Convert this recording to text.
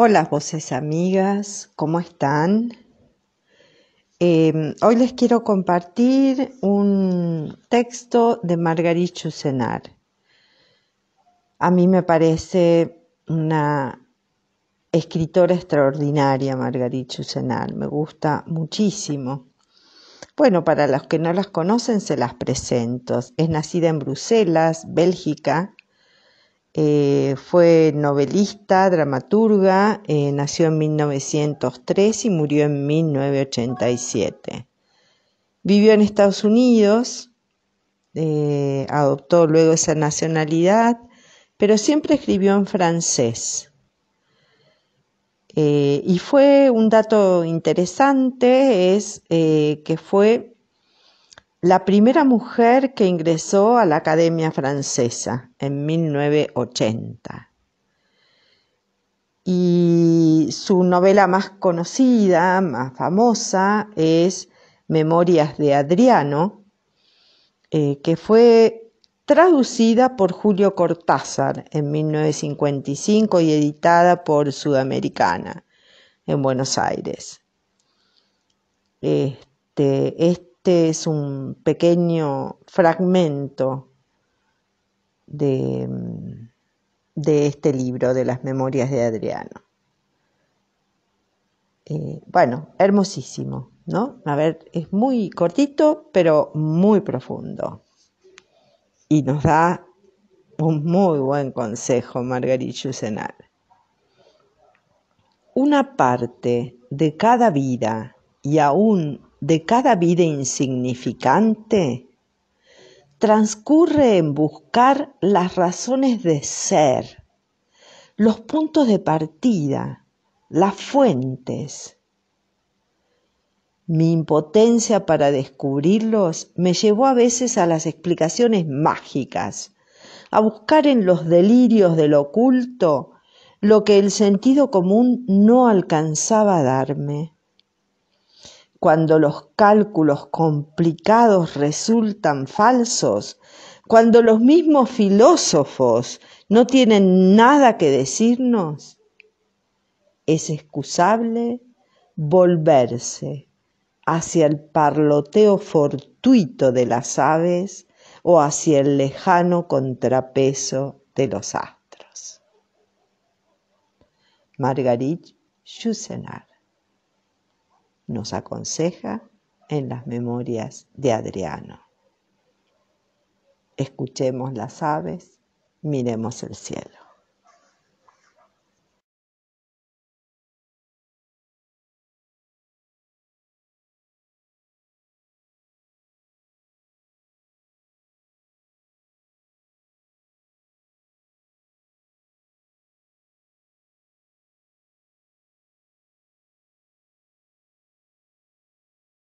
Hola voces amigas, ¿cómo están? Em, hoy les quiero compartir un texto de Margarit Chusenar. A mí me parece una escritora extraordinaria, Margarit Chusenar, me gusta muchísimo. Bueno, para los que no las conocen, se las presento. Es nacida en Bruselas, Bélgica, eh, fue novelista, dramaturga, eh, nació en 1903 y murió en 1987. Vivió en Estados Unidos, eh, adoptó luego esa nacionalidad, pero siempre escribió en francés. y fue un dato interesante, es que fue la primera mujer que ingresó a la Academia Francesa en 1980. Y su novela más conocida, más famosa, es Memorias de Adriano, eh, que fue traducida por Julio Cortázar en 1955 y editada por Sudamericana en Buenos Aires. este este es un pequeño fragmento de, mm, de este libro, de las memorias de Adriano. Eh, bueno, hermosísimo, ¿no? A ver, es muy cortito, pero muy profundo. Y nos da un muy buen consejo, Margarita Jusenar. Una parte de cada vida y aún de cada vida insignificante transcurre en buscar las razones de ser, los puntos de partida, las fuentes. Mi impotencia para descubrirlos me llevó a veces a las explicaciones mágicas, a buscar en los delirios del oculto lo que el sentido común no alcanzaba a darme cuando los cálculos complicados resultan falsos, cuando los mismos filósofos no tienen nada que decirnos, es excusable volverse hacia el parloteo fortuito de las aves o hacia el lejano contrapeso de los astros. Margarit Schusenar nos aconseja en las memorias de Adriano. Escuchemos las aves, miremos el cielo.